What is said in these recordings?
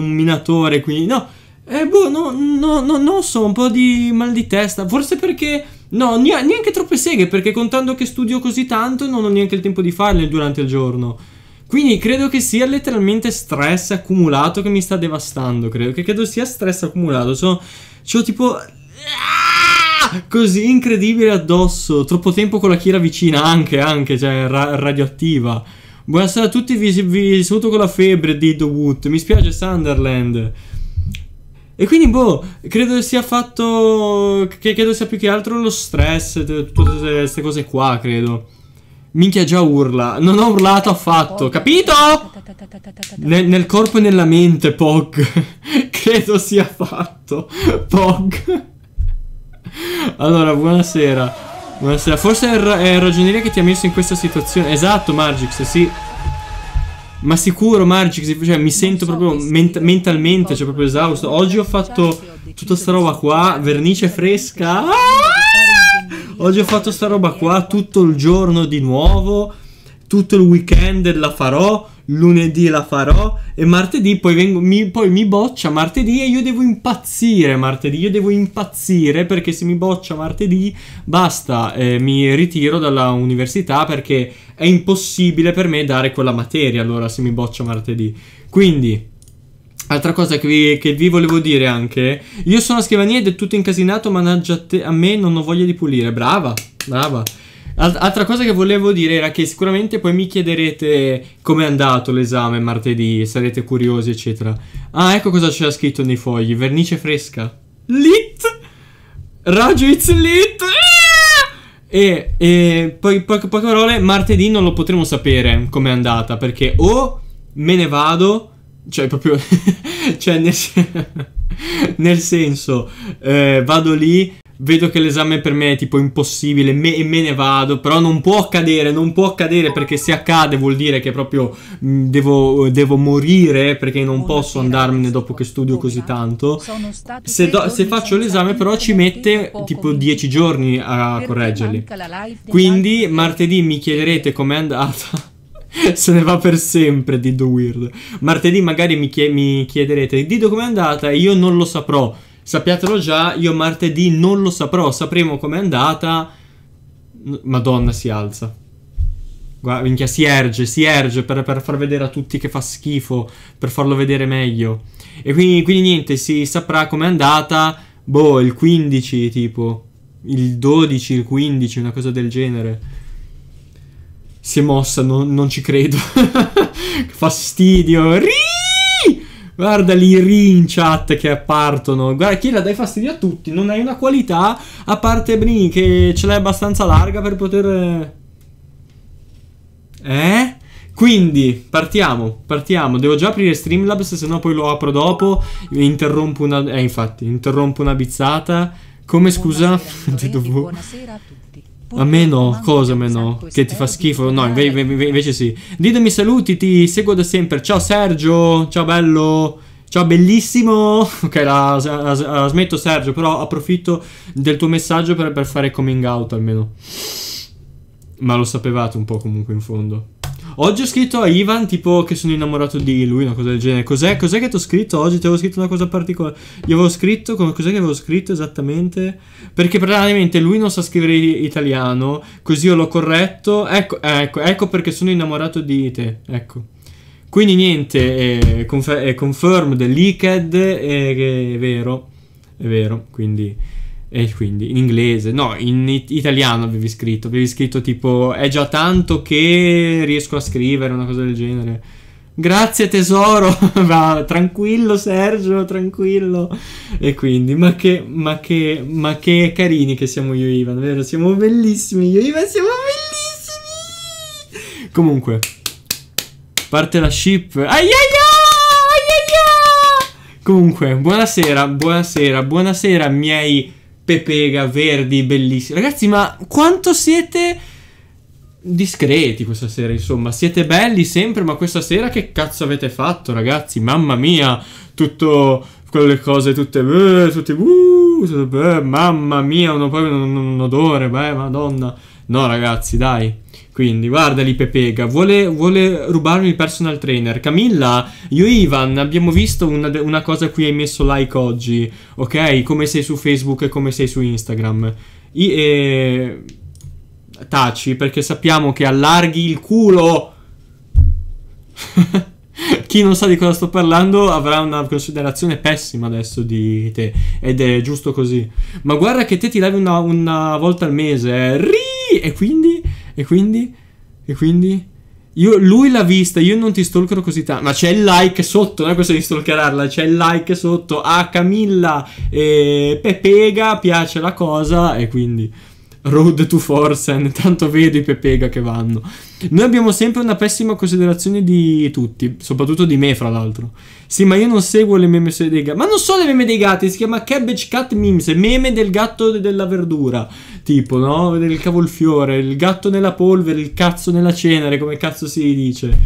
un minatore, quindi no. Eh, boh, no, no, no, non so, un po' di mal di testa. Forse perché... No, neanche troppe seghe, perché contando che studio così tanto non ho neanche il tempo di farle durante il giorno. Quindi credo che sia letteralmente stress accumulato che mi sta devastando, credo. Che credo sia stress accumulato. Sono... C'ho tipo... Ah, così incredibile addosso. Troppo tempo con la chira vicina, anche, anche, cioè ra radioattiva. Buonasera a tutti, vi, vi saluto con la febbre di The Wood. Mi spiace Sunderland. E quindi, boh, credo sia fatto. Che credo sia più che altro lo stress. Tutte queste cose qua, credo. Minchia già urla. Non ho urlato affatto, capito? Nel, nel corpo e nella mente, Pog. credo sia fatto. Pog. allora, buonasera. Buonasera, forse è, è ragioneria che ti ha messo in questa situazione. Esatto, Margix, sì. Ma sicuro, Margix, cioè, mi sento proprio ment mentalmente, cioè proprio esausto. Ah! Oggi ho fatto tutta sta roba qua, vernice fresca. Ah! Oggi ho fatto sta roba qua tutto il giorno di nuovo, tutto il weekend la farò lunedì la farò e martedì poi, vengo, mi, poi mi boccia martedì e io devo impazzire martedì, io devo impazzire perché se mi boccia martedì basta, eh, mi ritiro dalla università perché è impossibile per me dare quella materia allora se mi boccia martedì. Quindi... Altra cosa che vi, che vi, volevo dire anche, io sono a scrivania ed è tutto incasinato, mannaggia te, a me non ho voglia di pulire, brava, brava. Alt- altra cosa che volevo dire era che sicuramente poi mi chiederete come è andato l'esame martedì, sarete curiosi, eccetera. Ah, ecco cosa c'era scritto nei fogli: vernice fresca. Lit! Raggio It's Lit! Ah! E, e poi, po- poche parole, martedì non lo potremo sapere com'è andata perché o me ne vado cioè, proprio. cioè, nel, nel senso, eh, vado lì, vedo che l'esame per me è tipo impossibile me, e me ne vado, però non può accadere, non può accadere perché se accade vuol dire che proprio mh, devo, devo, morire perché non posso andarmene dopo che studio così tanto. Se, do, se faccio l'esame però ci mette tipo 10 giorni a correggerli. Quindi martedì mi chiederete com'è andata. Se ne va per sempre Dido Weird. Martedì magari mi, chie mi chiederete Dido com'è andata e io non lo saprò. Sappiatelo già, io martedì non lo saprò. Sapremo com'è andata. Madonna si alza. Guarda, minchia, si erge, si erge per, per, far vedere a tutti che fa schifo, per farlo vedere meglio. E quindi, quindi niente, si saprà com'è andata, boh, il 15 tipo, il 12, il 15, una cosa del genere si è mossa, non, non ci credo. Fastidio. Riii! Guarda lì ri in chat che partono. Guarda, chi la dai fastidio a tutti. Non hai una qualità, a parte Brini che ce l'hai abbastanza larga per poter... Eh? eh? Quindi partiamo, partiamo. Devo già aprire Streamlabs, se no poi lo apro dopo. Interrompo una. Eh, infatti, interrompo una bizzata. Come scusa? Buonasera, Dovevo... buonasera a tutti. A meno, cosa meno? Che ti fa schifo? No, eh. inve- invece sì. Ditemi saluti, ti seguo da sempre. Ciao Sergio, ciao bello. Ciao bellissimo, ok la, la, la, smetto Sergio, però approfitto del tuo messaggio per, per fare coming out almeno. Ma lo sapevate un po' comunque in fondo. Oggi ho scritto a Ivan tipo che sono innamorato di lui, una cosa del genere. Cos'è, cos'è che ti ho scritto oggi? Ti avevo scritto una cosa particolare. Gli avevo scritto, cos'è che avevo scritto esattamente? Perché praticamente lui non sa scrivere italiano, così io l'ho corretto. Ecco, ecco, ecco perché sono innamorato di te. Ecco. Quindi niente, eh, eh, è, confer- è confirmed, leaked, è, eh, è vero. È vero, quindi... E quindi in inglese, no, in italiano avevi scritto, avevi scritto tipo è già tanto che riesco a scrivere, una cosa del genere. Grazie tesoro, va, tranquillo Sergio, tranquillo. E quindi, ma che, ma che, ma che carini che siamo io e Ivan, vero? Siamo bellissimi, io e Ivan siamo bellissimi. Comunque, parte la ship. Aiaia! Aiaia! Comunque, buonasera, buonasera, buonasera miei Pepega, Verdi, bellissimi. Ragazzi, ma quanto siete discreti questa sera, insomma. Siete belli sempre, ma questa sera che cazzo avete fatto, ragazzi? Mamma mia, tutto quelle cose tutte, beh, tutte, uh, beh, mamma mia, un, un, un odore, beh, madonna. No, ragazzi, dai. Quindi guarda lì Pepega, vuole, vuole, rubarmi il personal trainer. Camilla, io e Ivan abbiamo visto una, una cosa a cui hai messo like oggi, ok? Come sei su Facebook e come sei su Instagram. I, eh, taci perché sappiamo che allarghi il culo. Chi non sa di cosa sto parlando avrà una considerazione pessima adesso di te. Ed è giusto così. Ma guarda che te ti lavi una, una volta al mese. Eh. Ri! E quindi e quindi? E quindi? Io, lui l'ha vista, io non ti stalkerò così tanto. Ma c'è il like sotto, non è questo di stalkerarla, c'è il like sotto. A ah, Camilla e Pepega piace la cosa e quindi... Road to Forsen, tanto vedo i Pepega che vanno. Noi abbiamo sempre una pessima considerazione di tutti, soprattutto di me, fra l'altro. Sì, ma io non seguo le meme dei gatti. Ma non so le meme dei gatti, si chiama Cabbage Cat Memes, meme del gatto della verdura. Tipo, no? Del cavolfiore, il gatto nella polvere, il cazzo nella cenere, come cazzo si dice.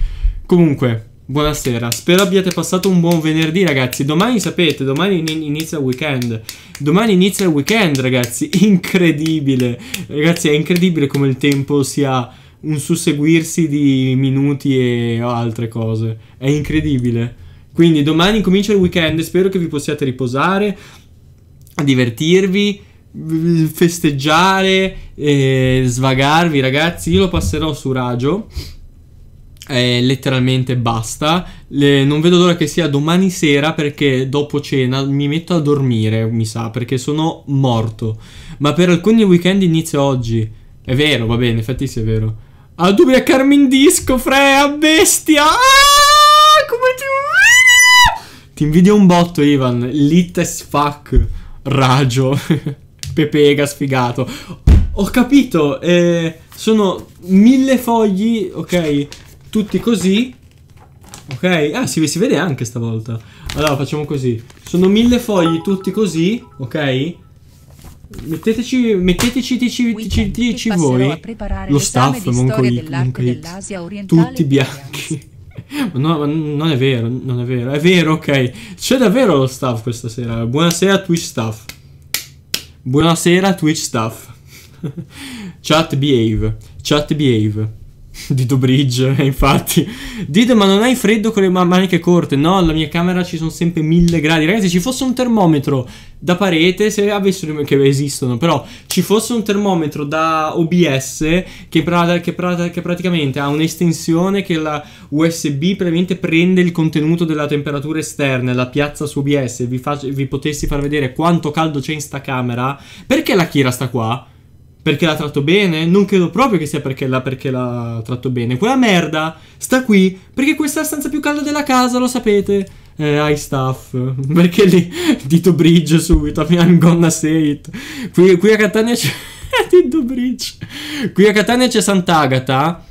Comunque, Buonasera, spero abbiate passato un buon venerdì ragazzi, domani sapete, domani inizia il weekend, domani inizia il weekend ragazzi, incredibile, ragazzi è incredibile come il tempo sia un susseguirsi di minuti e altre cose, è incredibile, quindi domani comincia il weekend, spero che vi possiate riposare, divertirvi, festeggiare, eh, svagarvi ragazzi, io lo passerò su Raggio eh, letteralmente basta. Le, non vedo l'ora che sia domani sera perché dopo cena mi metto a dormire, mi sa, perché sono morto. Ma per alcuni weekend inizio oggi. È vero, va bene, infatti sì, è vero. A Ad ubriacarmi in disco, Frea, bestia! Ah, come ti... Ti invidio un botto, Ivan. Lit as fuck. Raggio. Pepega, sfigato. Ho capito, eh, sono mille fogli, ok? tutti così. Ok? Ah, si, si vede anche stavolta. Allora, facciamo così. Sono mille fogli tutti così, ok? Metteteci, metteteci tici, tici, tici voi, lo staff, Moncoli, Moncoli, tutti bianchi. No, non è vero, non è vero. È vero, ok. C'è davvero lo staff questa sera. Buonasera Twitch staff. Buonasera Twitch staff. Chat behave. Chat behave. di Dobridge, eh, infatti. Did, ma non hai freddo con le maniche corte? No, alla mia camera ci sono sempre mille gradi. Ragazzi, ci fosse un termometro da parete, se avessero, che esistono, però ci fosse un termometro da OBS che, pra, che, pra, che praticamente ha un'estensione che la USB praticamente prende il contenuto della temperatura esterna e la piazza su OBS vi, vi potessi far vedere quanto caldo c'è in sta camera, perché la Kira sta qua? perché l'ha tratto bene? Non credo proprio che sia perché l'ha, perché l'ha tratto bene. Quella merda sta qui perché questa è la stanza più calda della casa, lo sapete. Eh, high staff. Perché lì Tito Bridge subito. I'm gonna say it. Qui, qui a Catania c'è. Tito Bridge. Qui a Catania c'è Sant'Agata.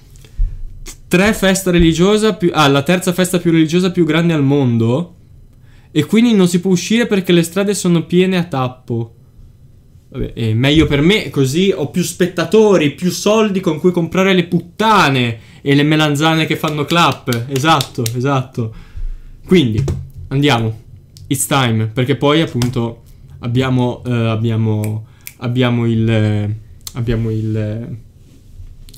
Tre feste religiose... più. Ah, la terza festa più religiosa più grande al mondo. E quindi non si può uscire perché le strade sono piene a tappo. Vabbè, è eh, meglio per me, così ho più spettatori, più soldi con cui comprare le puttane e le melanzane che fanno clap. Esatto, esatto. Quindi, andiamo. It's time, perché poi appunto abbiamo, eh, abbiamo, abbiamo il... Eh, abbiamo il... Eh,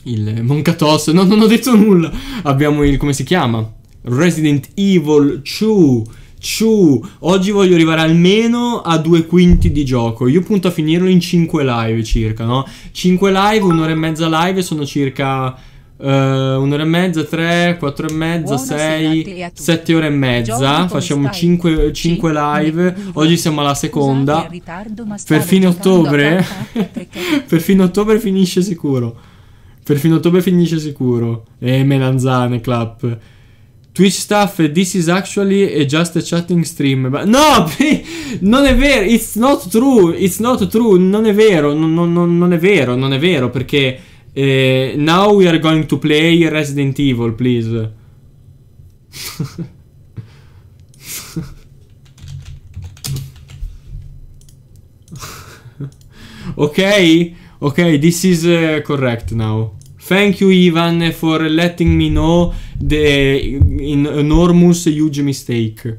il Moncatos, no, non ho detto nulla. Abbiamo il... come si chiama? Resident Evil 2 Ciu, oggi voglio arrivare almeno a due quinti di gioco. Io punto a finirlo in 5 live circa, no? 5 live, un'ora e mezza live sono circa uh, un'ora e mezza, 3, 4 e mezza, 6, 7 ore e mezza. Facciamo 5, 5 live. Oggi siamo alla seconda. Per fine ottobre, eh, per fine ottobre finisce sicuro. Per fine ottobre finisce sicuro. E melanzane, clap. Twitch stuff, this is actually just a chatting stream. no, non è vero, it's not true, it's not true, non è vero, non, non, non è vero, non è vero, perché eh, now we are going to play Resident Evil, please. ok, ok, this is uh, correct now. Thank you, Ivan, for letting me know the enormous huge mistake.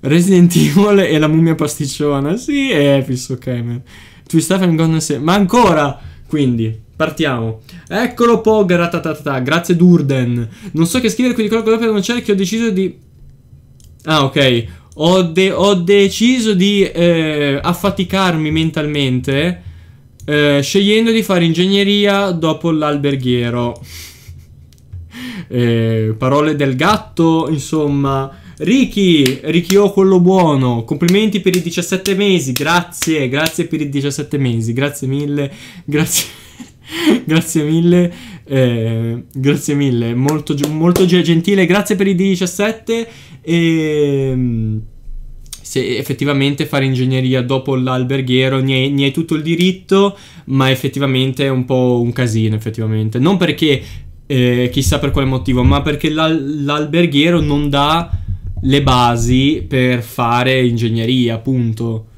Resident Evil e la mummia pasticciona. Sì, è fisso, ok, man. Twist and Gone se... Ma ancora! Quindi, partiamo. Eccolo Pog, ratatatata. Grazie Durden. Non so che scrivere, quindi quello che dopo annunciare che ho deciso di... Ah, ok. Ho, de ho deciso di eh, affaticarmi mentalmente eh, scegliendo di fare ingegneria dopo l'alberghiero. eh, parole del gatto, insomma. Ricky, Ricky O quello buono, complimenti per i 17 mesi, grazie, grazie per i 17 mesi, grazie mille, grazie, grazie mille, eh, grazie mille, molto, molto gentile, grazie per i 17 e... Ehm, se effettivamente fare ingegneria dopo l'alberghiero ne hai, ne hai tutto il diritto, ma effettivamente è un po' un casino, effettivamente. Non perché eh, chissà per quale motivo, ma perché l'al- l'alberghiero non dà le basi per fare ingegneria, appunto.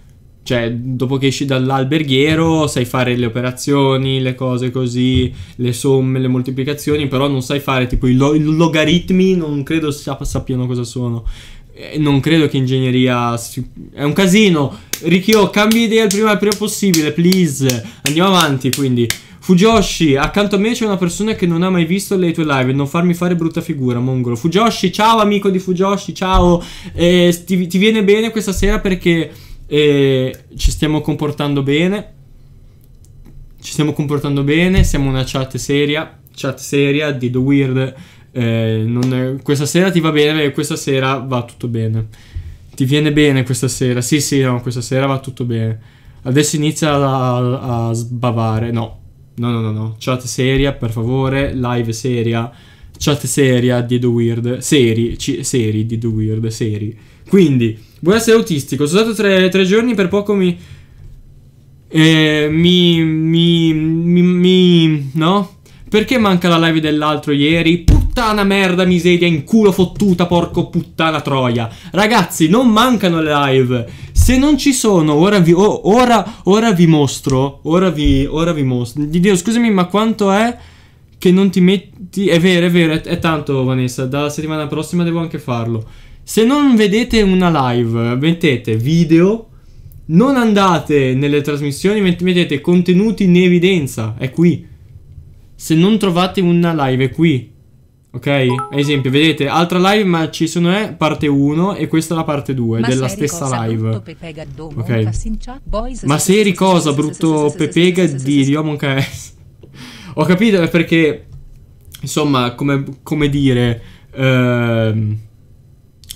Cioè, dopo che esci dall'alberghiero sai fare le operazioni, le cose così, le somme, le moltiplicazioni, però non sai fare tipo i, lo- i logaritmi, non credo sap- sappiano cosa sono. Eh, non credo che ingegneria si... è un casino. Rikyo, cambi idea il prima, il prima possibile, please. Andiamo avanti, quindi. Fujoshi, accanto a me c'è una persona che non ha mai visto le tue live. Non farmi fare brutta figura, mongolo. Fujoshi, ciao amico di Fujoshi, ciao. Eh, ti, ti, viene bene questa sera perché eh, ci stiamo comportando bene. Ci stiamo comportando bene, siamo una chat seria. Chat seria di The Weird eh, non, questa sera ti va bene perché questa sera va tutto bene. Ti viene bene questa sera? Sì, sì, no, questa sera va tutto bene. Adesso inizia a, a sbavare. No, no, no, no, no. Chat seria, per favore. Live seria. Chat seria di The Weird. Seri, c- seri di The Weird, seri. Quindi, buonasera autistico. Sono stato tre, tre giorni per poco mi... Eh, mi, mi, mi, mi, no? Perché manca la live dell'altro ieri? Puttana puttana merda miseria in culo fottuta porco puttana troia. Ragazzi, non mancano le live. Se non ci sono, ora vi oh, ora, ora vi mostro, ora vi ora vi mostro. Dio, scusami, ma quanto è che non ti metti È vero, è vero, è, è tanto Vanessa, dalla settimana prossima devo anche farlo. Se non vedete una live, mettete video non andate nelle trasmissioni, mettete contenuti in evidenza, è qui. Se non trovate una live, è qui. Ok? Ad esempio, vedete, altra live, ma ci sono è parte 1 e questa è la parte 2 della stessa live. Ok. Ma seri cosa, brutto Pepega di Riomonca S? Ho capito è perché, insomma, come, come dire, ehm,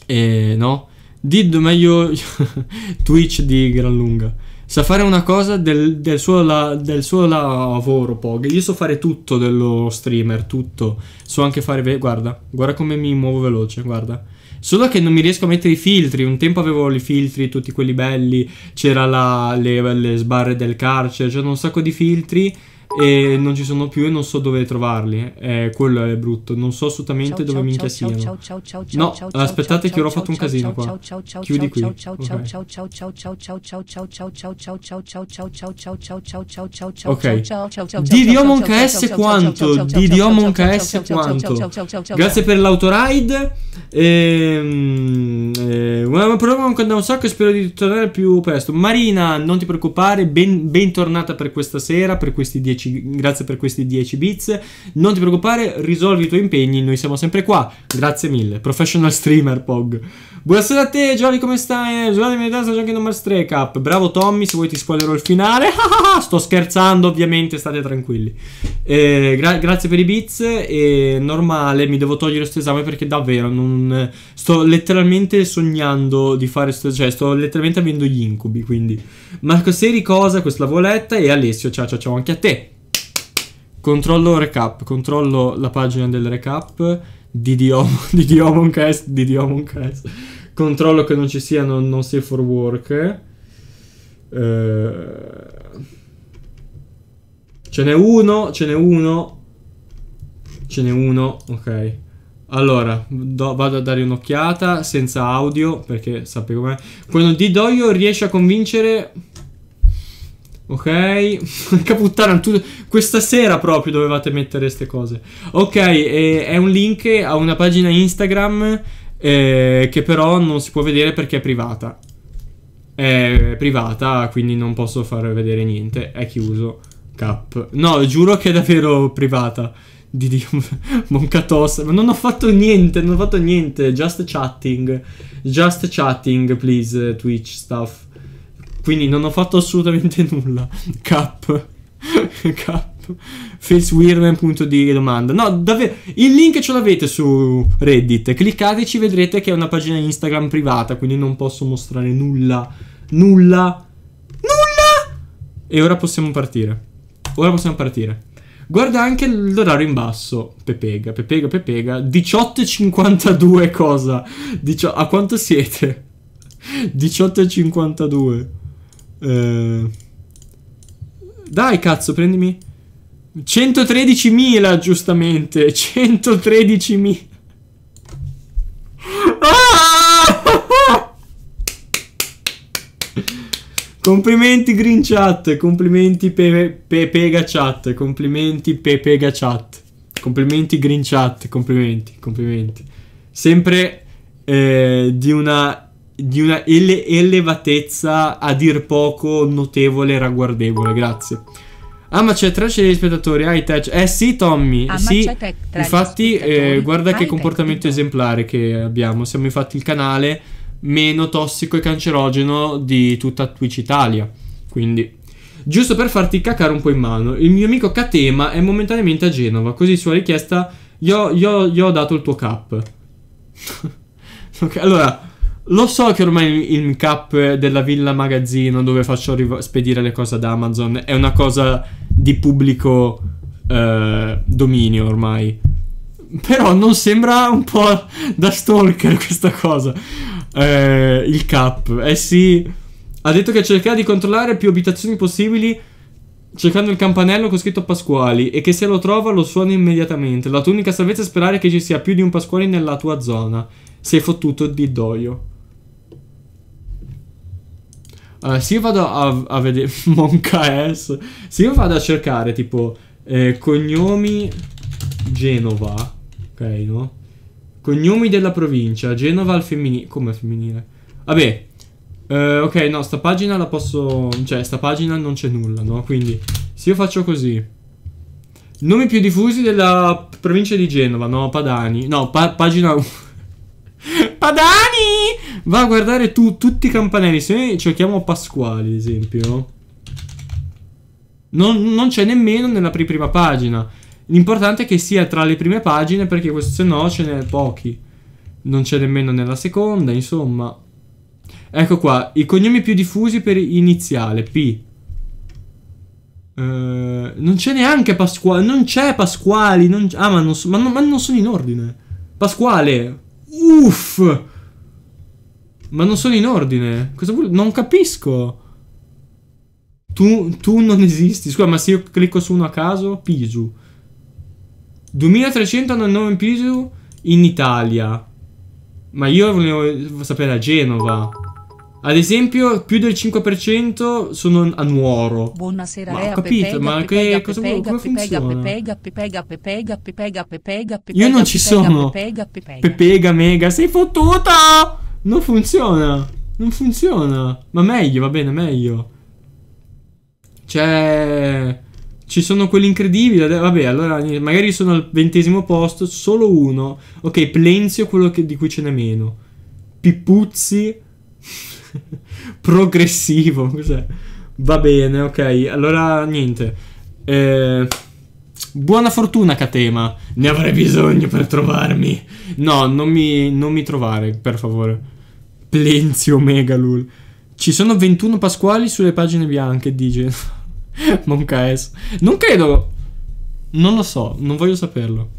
eh, no? Did meglio Twitch di gran lunga sa fare una cosa del, del, suo, la, del suo, lavoro Pog. Io so fare tutto dello streamer, tutto. So anche fare... Guarda, guarda come mi muovo veloce, guarda. Solo che non mi riesco a mettere i filtri. Un tempo avevo i filtri, tutti quelli belli. C'era le, le sbarre del carcere, c'erano un sacco di filtri e non ci sono più e non so dove trovarli. Eh, quello è brutto. Non so assolutamente dove minchia siano. No, aspettate che ora ho fatto un casino qua. Chiudi qui. Ok. okay. Didiomonca S quanto? Didiomonca S quanto? Grazie per l'autoride. Ehm, eh, un programma che un sacco e spero di tornare più presto. Marina, non ti preoccupare, ben, bentornata per questa sera, per questi 10 10, grazie per questi 10 bits. Non ti preoccupare, risolvi i tuoi impegni, noi siamo sempre qua. Grazie mille, professional streamer Pog. Buonasera a te, Giovanni, come stai? Giovanni, mi danza giochi numero 3 cap. Bravo Tommy, se vuoi ti spoilerò il finale. Sto scherzando, ovviamente, state tranquilli. Eh, gra grazie per i bits. E normale, mi devo togliere questo esame perché davvero non... Sto letteralmente sognando di fare sto... Cioè, sto letteralmente avendo gli incubi, quindi... Marco Seri cosa? Questa l'avevo letta. E Alessio, ciao ciao ciao anche a te. Controllo recap, controllo la pagina del recap di Diomoncast, di Diomoncast. Controllo che non ci siano non safe for work. Uh, ce n'è uno, ce n'è uno. Ce n'è uno, ok. Allora, do, vado a dare un'occhiata senza audio perché sapevo com'è. Quello di Doio riesce a convincere Ok, che puttana, tu... questa sera proprio dovevate mettere queste cose. Ok, eh, è un link a una pagina Instagram eh, che però non si può vedere perché è privata. È privata, quindi non posso far vedere niente. È chiuso. Cap. No, giuro che è davvero privata. Di Dio, Moncatos. Ma non ho fatto niente, non ho fatto niente. Just chatting. Just chatting, please, Twitch stuff. Quindi non ho fatto assolutamente nulla. Cap. Cap. Faceweirman.di domanda. No, davvero. Il link ce l'avete su Reddit. Cliccateci, vedrete che è una pagina Instagram privata. Quindi non posso mostrare nulla. Nulla. Nulla. E ora possiamo partire. Ora possiamo partire. Guarda anche l'orario in basso. Pepega, Pepega, Pepega. 18.52 cosa? Dici- a quanto siete? 18.52. Eh, dai, cazzo, prendimi. 113.000, giustamente. 113.000. Ah! complimenti Green Chat, complimenti pe pe Chat, complimenti pe Chat, complimenti Green Chat, complimenti, complimenti. Sempre eh, di una di una ele- elevatezza a dir poco notevole e ragguardevole. Grazie. Ah, ma c'è trash degli spettatori. High touch. Eh sì, Tommy. Ah, sì. Infatti, eh, guarda che comportamento esemplare che abbiamo. Siamo infatti il canale meno tossico e cancerogeno di tutta Twitch Italia. Quindi, giusto per farti cacare un po' in mano, il mio amico Katema è momentaneamente a Genova. Così, su richiesta, io, io, io ho dato il tuo cap. ok, allora. Lo so che ormai il cap della villa magazzino dove faccio spedire le cose ad Amazon è una cosa di pubblico eh, dominio ormai. Però non sembra un po' da stalker questa cosa. Eh, il cap, eh sì. Ha detto che cercherà di controllare più abitazioni possibili cercando il campanello con scritto Pasquali e che se lo trova lo suona immediatamente. La tua unica salvezza è sperare che ci sia più di un Pasquali nella tua zona. Sei fottuto di doio. Allora, se io vado a, a vedere Monca S, se io vado a cercare tipo eh, cognomi Genova, ok, no? Cognomi della provincia, Genova al femminile, come femminile? Vabbè, eh, ok, no, sta pagina la posso, cioè sta pagina non c'è nulla, no? Quindi, se io faccio così, nomi più diffusi della provincia di Genova, no? Padani, no, pa pagina Padani! Va a guardare tu tutti i campanelli. Se noi cerchiamo Pasquali, ad esempio. Non, non c'è nemmeno nella prima pagina. L'importante è che sia tra le prime pagine perché questo se no ce n'è pochi. Non c'è nemmeno nella seconda, insomma. Ecco qua, i cognomi più diffusi per iniziale, P. Uh, non c'è neanche Pasquale, non c'è Pasquali, non ah ma non, so, ma, non, ma non sono in ordine. Pasquale, Uff! Ma non sono in ordine. Cosa vuol... Non capisco. Tu, tu non esisti. Scusa, ma se io clicco su uno a caso, Pisu. 2300 in Pisu in Italia. Ma io volevo sapere a Genova. Ad esempio, più del 5% sono a Nuoro. Buonasera, ma ho capito, ma che cosa vuol come funziona? Io non ci sono. Pepega mega, sei fottuta! Non funziona. Non funziona. Ma meglio, va bene, meglio. Cioè ci sono quelli incredibili. Vabbè, allora magari sono al ventesimo posto, solo uno. Ok, Plenzio, quello che, di cui ce n'è meno. Pipuzzi. Progressivo, cos'è? Va bene, ok. Allora, niente. Eh, buona fortuna, Katema. Ne avrei bisogno per trovarmi. No, non mi, non mi trovare, per favore. Plenzio Megalul. Ci sono 21 pasquali sulle pagine bianche, dice. Monca S. Non credo. Non lo so, non voglio saperlo.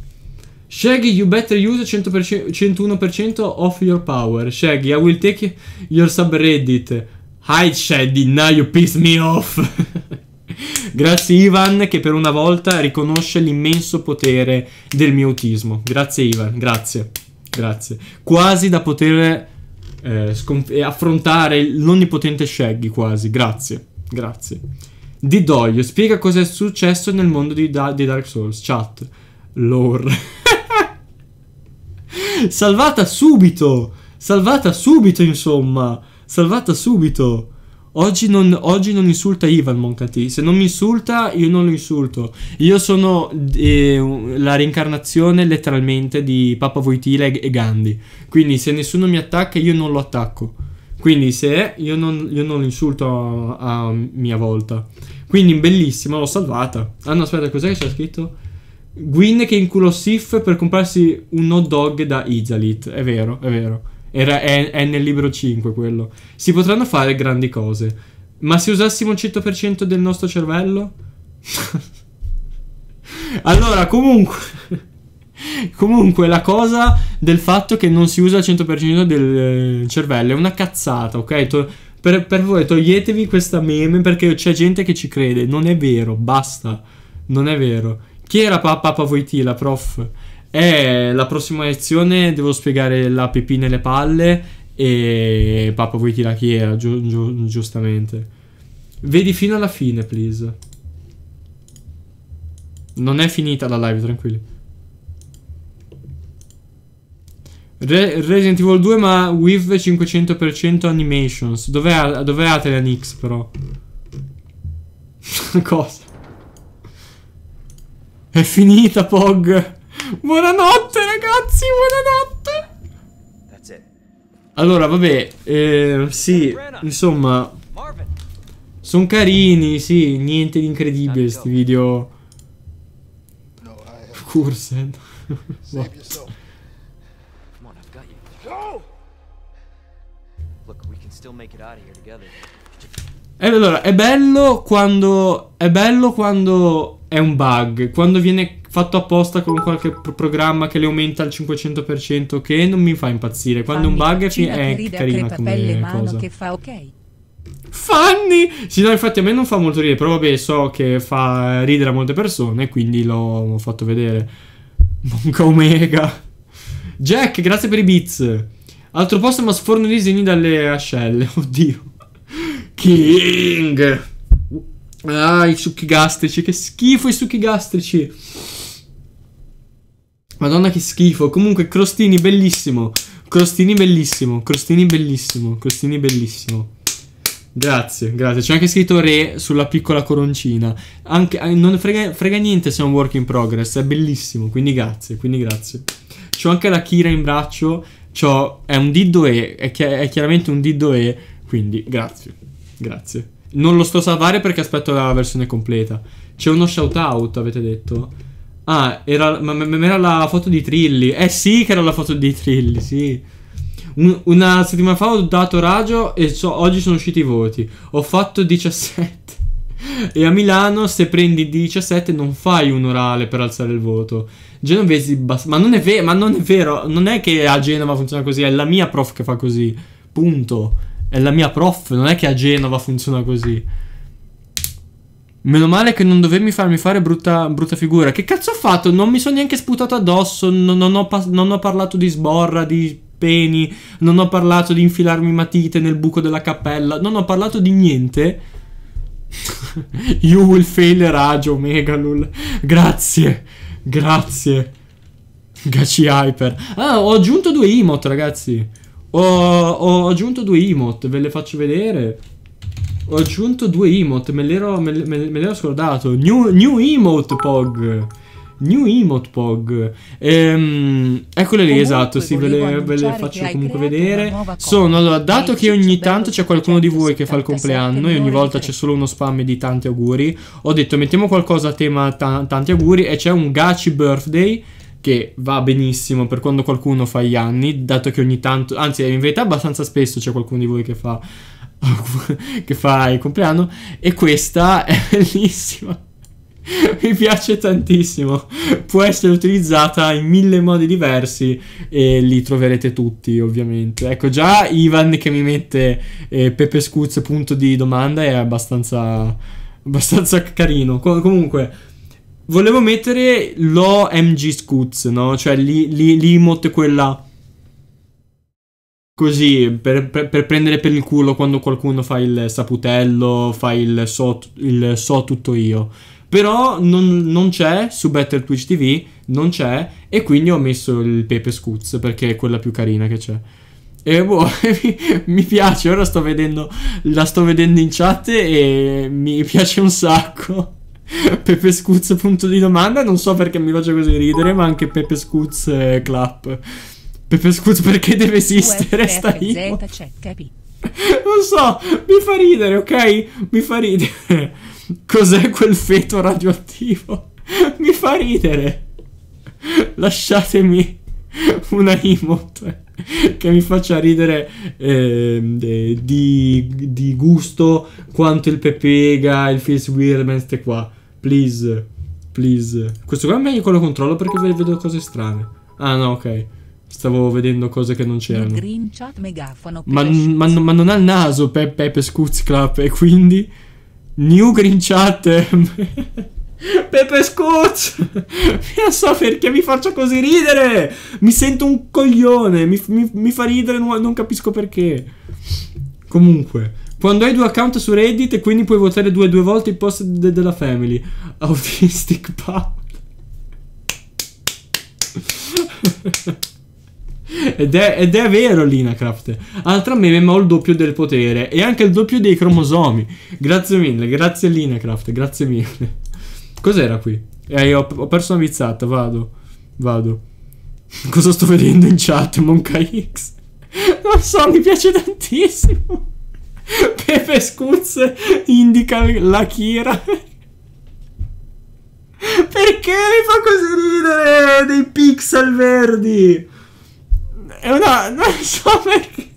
Shaggy, you better use 101% of your power. Shaggy, I will take your subreddit. Hide Shaggy, now you piss me off. Grazie Ivan che per una volta riconosce l'immenso potere del mio autismo. Grazie Ivan, grazie. Grazie. Quasi da poter eh, eh affrontare l'onnipotente Shaggy, quasi. Grazie. Grazie. Di Doglio, spiega cosa è successo nel mondo di, da di Dark Souls. Chat. Lore. Salvata subito! Salvata subito, insomma! Salvata subito! Oggi non, oggi non insulta Ivan Moncati. Se non mi insulta, io non lo insulto. Io sono eh, la reincarnazione letteralmente di Papa Voitila e Gandhi. Quindi, se nessuno mi attacca, io non lo attacco. Quindi, se io non, io non lo insulto a, a mia volta. Quindi, bellissima, l'ho salvata. Ah no, aspetta, cos'è che c'è scritto? Gwyn che inculò Sif per comprarsi un hot dog da Izalit. È vero, è vero. Era, è, è, nel libro 5 quello. Si potranno fare grandi cose. Ma se usassimo il 100% del nostro cervello? allora, comunque... comunque, la cosa del fatto che non si usa il 100% del eh, cervello è una cazzata, ok? To- per, per voi, toglietevi questa meme perché c'è gente che ci crede. Non è vero, basta. Non è vero. Chi era Papa Voitila, prof? Eh, la prossima lezione devo spiegare la pipì nelle palle e Papa Voitila chi era, giu giu giustamente. Vedi fino alla fine, please. Non è finita la live, tranquilli. Re Resident Evil 2 ma with 500% animations. Dov'è dov Atelier Nix però? Cosa? È finita, Pog. Buonanotte, ragazzi, buonanotte. Allora, vabbè, eh, sì, insomma, sono carini, sì, niente di incredibile sti video. Cursen. Uh, boh. Look, we can still make it out of here together. E allora, è bello quando... È bello quando è un bug, quando viene fatto apposta con qualche pro programma che le aumenta al 500% che non mi fa impazzire. Quando Fanny, un bug è, fi- è carina come cosa. Che fa ok. Fanny! Sì, no, infatti a me non fa molto ridere, però vabbè, so che fa ridere a molte persone, quindi l'ho fatto vedere. Monca Omega. Jack, grazie per i bits. Altro posto ma sforno i disegni dalle ascelle, oddio. King. Ah, i succhi gastrici, che schifo i succhi gastrici. Madonna che schifo. Comunque crostini bellissimo. Crostini bellissimo, crostini bellissimo, crostini bellissimo. Grazie, grazie. C'è anche scritto re sulla piccola coroncina. Anche, eh, non frega, frega niente se è un work in progress, è bellissimo, quindi grazie, quindi grazie. C'ho anche la Kira in braccio, è un diddo E, è, chi è chiaramente un diddo E, quindi grazie. Grazie. Non lo sto salvare perché aspetto la versione completa. C'è uno shout out, avete detto? Ah, era, ma, ma era la foto di Trilli. Eh sì che era la foto di Trilli, sì. Un, una settimana fa ho dato raggio e so, oggi sono usciti i voti. Ho fatto 17. e a Milano se prendi 17 non fai un orale per alzare il voto. Genovesi basta. Ma non è vero, ma non è vero. Non è che a Genova funziona così, è la mia prof che fa così. Punto. È la mia prof, non è che a Genova funziona così. Meno male che non dovermi farmi fare brutta, brutta figura. Che cazzo ho fatto? Non mi sono neanche sputato addosso, non, non, ho non ho parlato di sborra, di peni, non ho parlato di infilarmi matite nel buco della cappella, non ho parlato di niente. you will fail Raggio Megalul. Grazie, grazie. Gaci Hyper. Ah, ho aggiunto due emote, ragazzi. Ho, ho aggiunto due emote, ve le faccio vedere. Ho aggiunto due emote, me l'ero, me, me, me scordato. New, new, emote, Pog. New emote, Pog. Ehm, eccole lì, esatto, sì, ve le, ve le faccio comunque vedere. Sono, allora, dato che ogni tanto c'è qualcuno di voi che fa il compleanno e ogni volta c'è solo uno spam di tanti auguri, ho detto mettiamo qualcosa a tema ta tanti auguri e c'è un Gachi Birthday che va benissimo per quando qualcuno fa gli anni, dato che ogni tanto, anzi in verità abbastanza spesso c'è qualcuno di voi che fa, che fa il compleanno, e questa è bellissima. Mi piace tantissimo, può essere utilizzata in mille modi diversi e li troverete tutti ovviamente. Ecco già Ivan che mi mette eh, Pepe Scuz punto di domanda è abbastanza, abbastanza carino. Com comunque volevo mettere l'OMG Scoots, no? Cioè l'emote quella... Così, per, per, per, prendere per il culo quando qualcuno fa il saputello, fa il so, il so tutto io. Però non, non c'è su Better Twitch TV, non c'è, e quindi ho messo il Pepe Scoots perché è quella più carina che c'è. E boh, mi piace, ora sto vedendo, la sto vedendo in chat e mi piace un sacco. Pepe Scuz punto di domanda Non so perché mi faccia così ridere Ma anche Pepe Scuz eh, clap Pepe Scuz perché deve esistere Sta io Non so Mi fa ridere ok Mi fa ridere Cos'è quel feto radioattivo Mi fa ridere Lasciatemi una emote che mi faccia ridere eh, di, di, gusto quanto il Pepega, il Face Weird, queste qua. Please. Please. Questo qua è meglio quello controllo perché vedo cose strane. Ah no, ok. Stavo vedendo cose che non c'erano. Ma, ma, ma, non ha il naso Pepe Peppe Scoozclap e quindi... New Green Chat. Peppe Scoots! non so perché mi faccio così ridere! Mi sento un coglione, mi, mi, mi fa ridere, non capisco perché. Comunque, quando hai due account su Reddit, quindi puoi votare due, due volte i post de della family. Autistic Paolo. ed, è, ed, è, vero l'Inacraft. Altra meme, ma ho il doppio del potere. E anche il doppio dei cromosomi. Grazie mille, grazie l'Inacraft, grazie mille. Cos'era qui? Eh, ho, ho perso una vizzata, vado. Vado. Cosa sto vedendo in chat, Monka X? Non so, mi piace tantissimo. Pepe Scuz indica la Kira. Perché mi fa così ridere dei pixel verdi? È una... non so perché...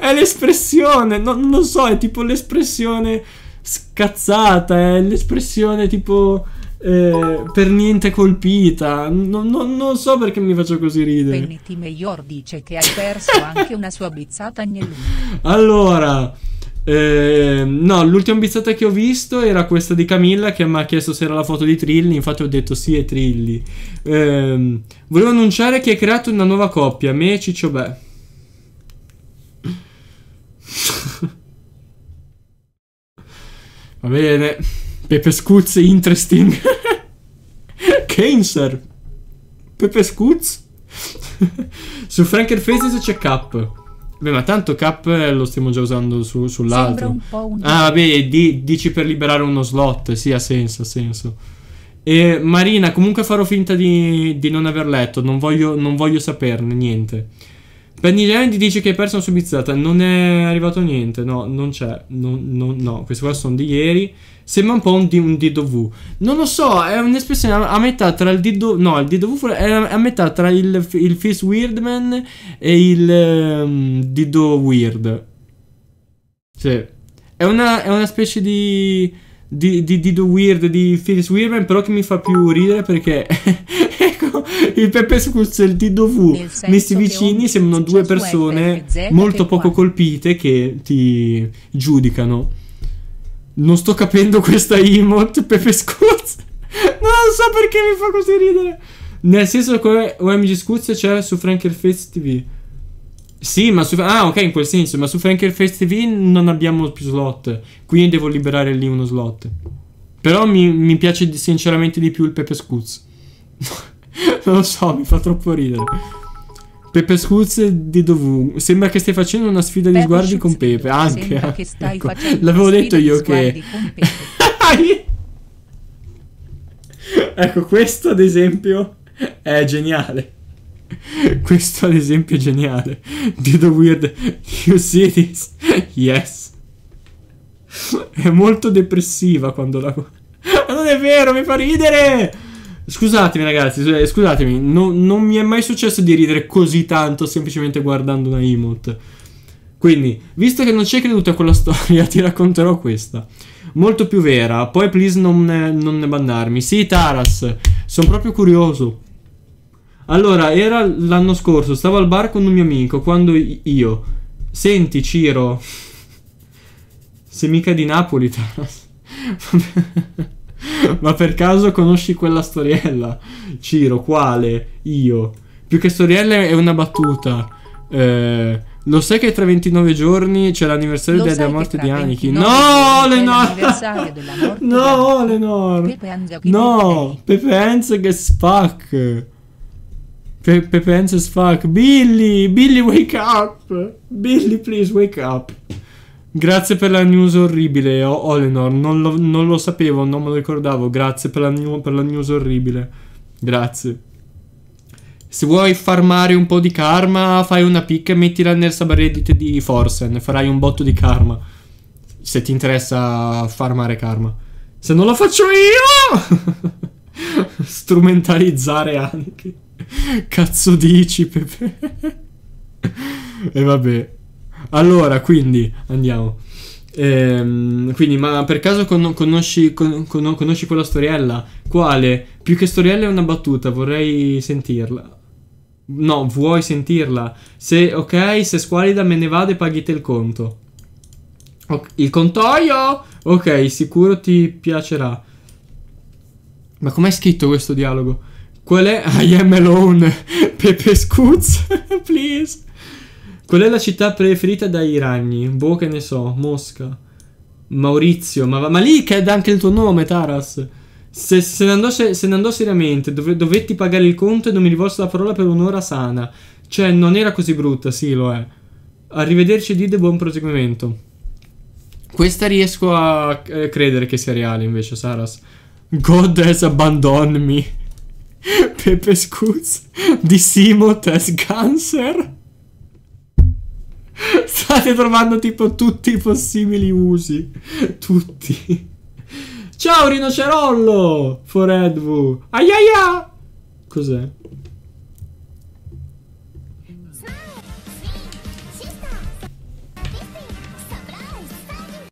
È l'espressione, no, non lo so, è tipo l'espressione scazzata, è l'espressione tipo eh, per niente colpita. No, no, non so perché mi faccio così ridere. Peniti Mayor dice che hai perso anche una sua bizzata agnelluna. Allora, eh, no, l'ultima bizzata che ho visto era questa di Camilla che mi ha chiesto se era la foto di Trilli. Infatti, ho detto sì, è Trilli. Eh, volevo annunciare che hai creato una nuova coppia, me e Ciccio Beh. Va bene. Pepe Scoots interesting. Cancer. Pepe Scoots. su Franker Faces c'è Cap. Beh, ma tanto Cap eh, lo stiamo già usando su, sull'altro. un po' un... Ah, vabbè, di, dici per liberare uno slot. Sì, ha senso, ha senso. E, Marina, comunque farò finta di, di non aver letto. Non voglio, non voglio saperne niente. Penny Land dice che hai perso una subizzata. Non è arrivato niente. No, non c'è. No, no, no. Queste qua sono di ieri. Sembra un po' un, un DW. Non lo so, è un'espressione a, a metà tra il DW. No, il DW è a, a metà tra il, il Fist Weirdman e il um, ehm, Dido Weird. Sì. È una, è una specie di, di, di Dido Weird, di Fist Weirdman, però che mi fa più ridere perché. ecco, il Pepe Scuzzo e il DW messi vicini sembrano due persone molto poco colpite che ti giudicano. Non sto capendo questa emote cioè, Pepe Scoots. non so perché mi fa così ridere. Nel senso che OMG Scoots c'è su Frankerface TV. Sì, ma su... Ah, ok, in quel senso. Ma su Frankerface TV non abbiamo più slot. Quindi devo liberare lì uno slot. Però mi, mi piace sinceramente di più il Pepe Scoots. non lo so, mi fa troppo ridere. Pepe Scruz di Dovun. Sembra che stai facendo una sfida Pepe di sguardi con Pepe. Anche. anche. Ecco. L'avevo detto io che. ecco, questo ad esempio è geniale. Questo ad esempio è geniale. Di the weird. You see this? Yes. È molto depressiva quando la. Ma non è vero, mi fa ridere! Scusatemi ragazzi, eh, scusatemi, no, non mi è mai successo di ridere così tanto semplicemente guardando una emote. Quindi, visto che non c'è creduto a quella storia, ti racconterò questa. Molto più vera, poi please non ne, non ne bannarmi. Sì, Taras, sono proprio curioso. Allora, era l'anno scorso, stavo al bar con un mio amico, quando io... Senti, Ciro... Sei mica di Napoli, Taras. Vabbè... Ma per caso conosci quella storiella? Ciro, quale? Io. Più che storiella è una battuta. Eh, lo sai che tra 29 giorni c'è l'anniversario della morte di Anakin? No, Lenor! No, Lenor! No, Pepe Hans che spack. Pe- Pepe Hans fuck. Billy, Billy wake up. Billy please wake up. Grazie per la news orribile, Olenor. Non lo, non lo sapevo, non me lo ricordavo. Grazie per la, new, per la, news orribile. Grazie. Se vuoi farmare un po' di karma, fai una picca e mettila nel sabaredit di Forsen. Farai un botto di karma. Se ti interessa farmare karma. Se non lo faccio io! Strumentalizzare anche. Cazzo dici, Pepe? e vabbè. Allora, quindi andiamo. Ehm, quindi, ma per caso con conosci, con conosci quella storiella? Quale? Più che storiella è una battuta, vorrei sentirla. No, vuoi sentirla? Se, ok, se squalida me ne vado e paghi te il conto. O il contoio? Ok, sicuro ti piacerà. Ma com'è scritto questo dialogo? Qual è? I am alone. Pepe Scoots, please. Qual è la città preferita dai ragni? Boh, che ne so, Mosca. Maurizio, ma, ma lì che dà anche il tuo nome, Taras. Se, se, ne, andò, se, se ne andò seriamente, dove, dovetti pagare il conto e non mi rivolse la parola per un'ora sana. Cioè, non era così brutta, sì, lo è. Arrivederci, Did, e buon proseguimento. Questa riesco a eh, credere che sia reale, invece, Saras. God has abandoned me. Pepe Scoots, Dissimot has cancer state trovando tipo tutti i possibili usi. Tutti. Ciao rinocerollo! Edvu. Aiaia! Cos'è?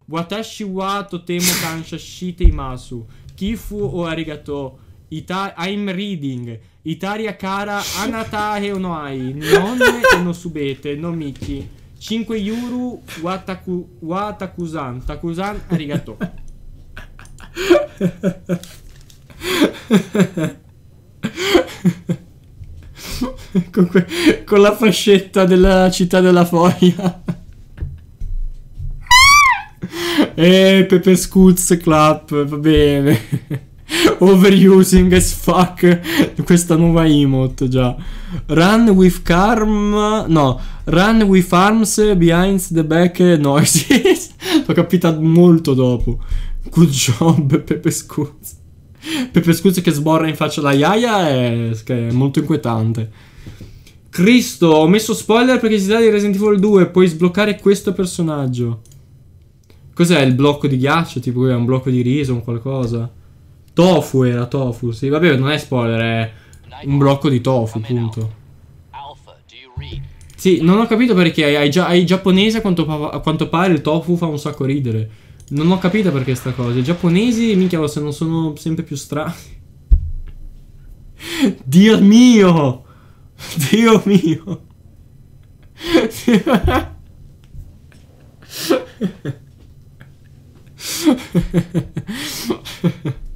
Watashi wa totemo kanshashite imasu. Kifu o arigato. Ita I'm reading. Itaria cara anatahe no ai. Non e no subete, no miki. 5 yuru wataku, Watakusan. Takusan arigato. con, que- con la fascetta della città della foglia. e eh, Pepe Scoots Clap, va bene. Overusing as fuck questa nuova emote già. Run with calm. No, run with arms behind the back noises. L'ho capita molto dopo. Good job, Pepe Scoots. Pepe Scoots che sborra in faccia la Yaya è, è molto inquietante. Cristo, ho messo spoiler perché si sa di Resident Evil 2. Puoi sbloccare questo personaggio. Cos'è il blocco di ghiaccio? Tipo è un blocco di riso, un qualcosa? Tofu era tofu, sì, vabbè, non è spoiler, è un blocco di tofu, punto. Sì, non ho capito perché ai, gia ai giapponesi a quanto, a quanto, pare il tofu fa un sacco ridere. Non ho capito perché sta cosa. I giapponesi, minchia, se non sono sempre più strani. Dio mio! Dio mio!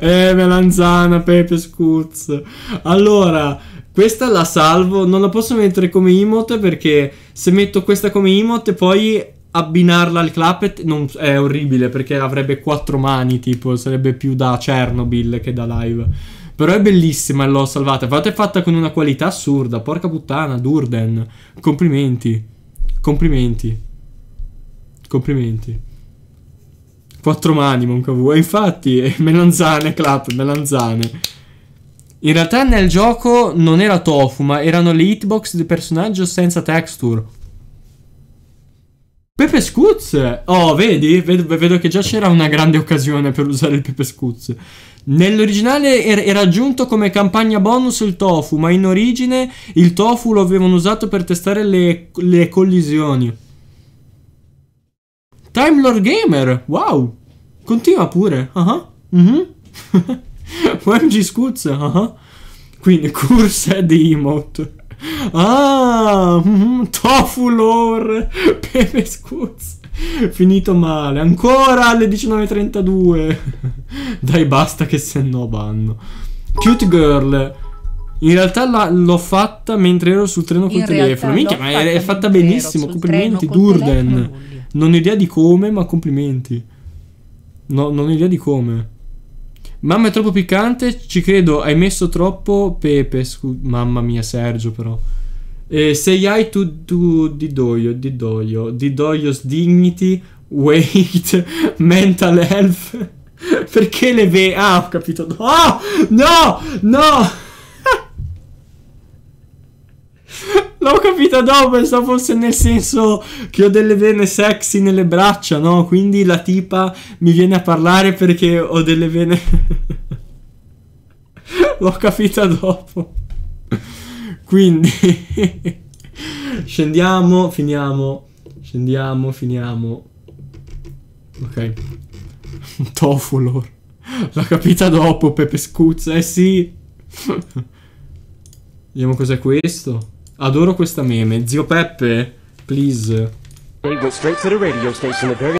eh, melanzana, pepe, scuz. Allora, questa la salvo. Non la posso mettere come emote perché se metto questa come emote poi abbinarla al clappet non, è orribile perché avrebbe quattro mani, tipo, sarebbe più da Chernobyl che da live. Però è bellissima e l'ho salvata. Fate fatta con una qualità assurda. Porca puttana, Durden. Complimenti. Complimenti. Complimenti. Quattro mani, Moncavu. E infatti, eh, melanzane, clap, melanzane. In realtà nel gioco non era tofu, ma erano le hitbox di personaggio senza texture. Pepe Scoots? Oh, vedi? Vedo, vedo che già c'era una grande occasione per usare il Pepe Scoots. Nell'originale er-, era aggiunto come campagna bonus il tofu, ma in origine il tofu lo avevano usato per testare le, le collisioni. Time Lord Gamer, wow! Continua pure, uh -huh. mm mm-hmm. OMG Scoots, uh -huh. Quindi curse di emote. Ah, mm, tofu lore, pepe scoots. Finito male, ancora alle 19.32. Dai, basta che se no vanno, Cute girl. In realtà l'ho fatta mentre ero sul treno col In telefono. Minchia, ma è, fatta benissimo. Complimenti, Durden. Non ho idea di come, ma complimenti. No, non ho idea di come. Mamma è troppo piccante, ci credo, hai messo troppo pepe. Scu- mamma mia, Sergio, però. Eh, sei hai tu, tu di doio, di doio, di doio's dignity, weight, mental health. Perché le ve... Ah, ho capito. No! No! No! L'ho capita dopo, sta forse nel senso che ho delle vene sexy nelle braccia, no? Quindi la tipa mi viene a parlare perché ho delle vene... L'ho capita dopo. Quindi... Scendiamo, finiamo. Scendiamo, finiamo. Ok. Tofulor. L'ho capita dopo, Pepe Scuzza. Eh sì. Vediamo cos'è questo. Adoro questa meme. Zio Peppe, please.